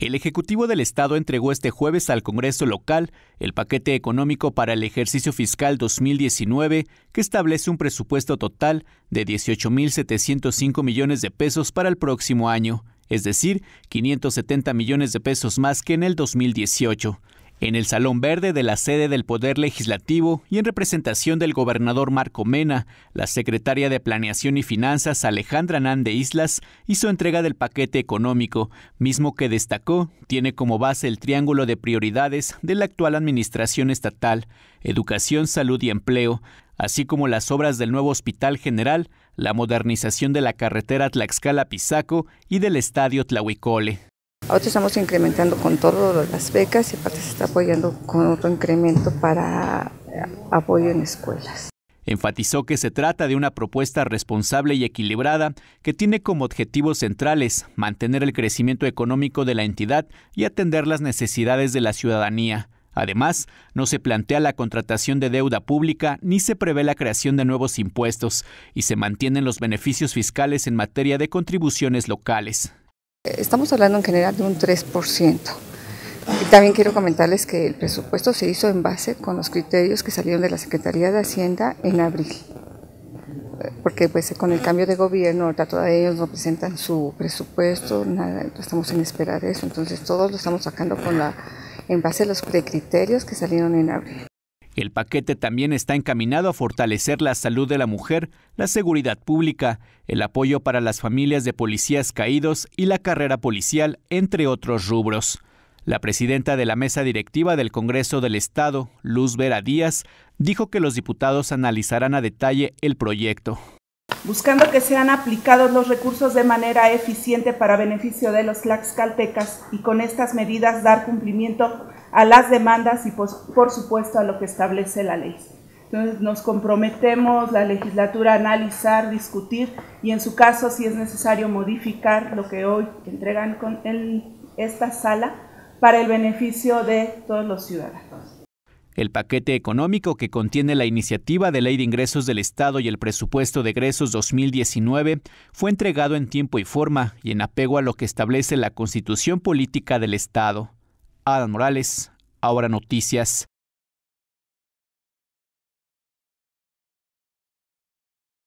El Ejecutivo del Estado entregó este jueves al Congreso local el paquete económico para el ejercicio fiscal 2019 que establece un presupuesto total de 18.705 millones de pesos para el próximo año, es decir, 570 millones de pesos más que en el 2018. En el Salón Verde de la sede del Poder Legislativo y en representación del gobernador Marco Mena, la secretaria de Planeación y Finanzas Alejandra Anán de Islas hizo entrega del paquete económico, mismo que destacó tiene como base el triángulo de prioridades de la actual administración estatal, educación, salud y empleo, así como las obras del nuevo Hospital General, la modernización de la carretera Tlaxcala-Pizaco y del Estadio Tlahuicole. Ahora estamos incrementando con todo las becas y aparte se está apoyando con otro incremento para eh, apoyo en escuelas. Enfatizó que se trata de una propuesta responsable y equilibrada que tiene como objetivos centrales mantener el crecimiento económico de la entidad y atender las necesidades de la ciudadanía. Además, no se plantea la contratación de deuda pública ni se prevé la creación de nuevos impuestos y se mantienen los beneficios fiscales en materia de contribuciones locales. Estamos hablando en general de un 3%. Y también quiero comentarles que el presupuesto se hizo en base con los criterios que salieron de la Secretaría de Hacienda en abril. Porque pues con el cambio de gobierno, todavía ellos no presentan su presupuesto, nada, estamos en esperar eso. Entonces todos lo estamos sacando con la, en base a los precriterios que salieron en abril. El paquete también está encaminado a fortalecer la salud de la mujer, la seguridad pública, el apoyo para las familias de policías caídos y la carrera policial, entre otros rubros. La presidenta de la mesa directiva del Congreso del Estado, Luz Vera Díaz, dijo que los diputados analizarán a detalle el proyecto. Buscando que sean aplicados los recursos de manera eficiente para beneficio de los tlaxcaltecas y con estas medidas dar cumplimiento a las demandas y pues, por, supuesto a lo que establece la ley. Entonces nos comprometemos la legislatura a analizar, discutir y en su caso si es necesario modificar lo que hoy entregan en esta sala para el beneficio de todos los ciudadanos. El paquete económico que contiene la iniciativa de ley de ingresos del Estado y el presupuesto de egresos 2019 fue entregado en tiempo y forma y en apego a lo que establece la Constitución Política del Estado. Adán Morales, Ahora Noticias.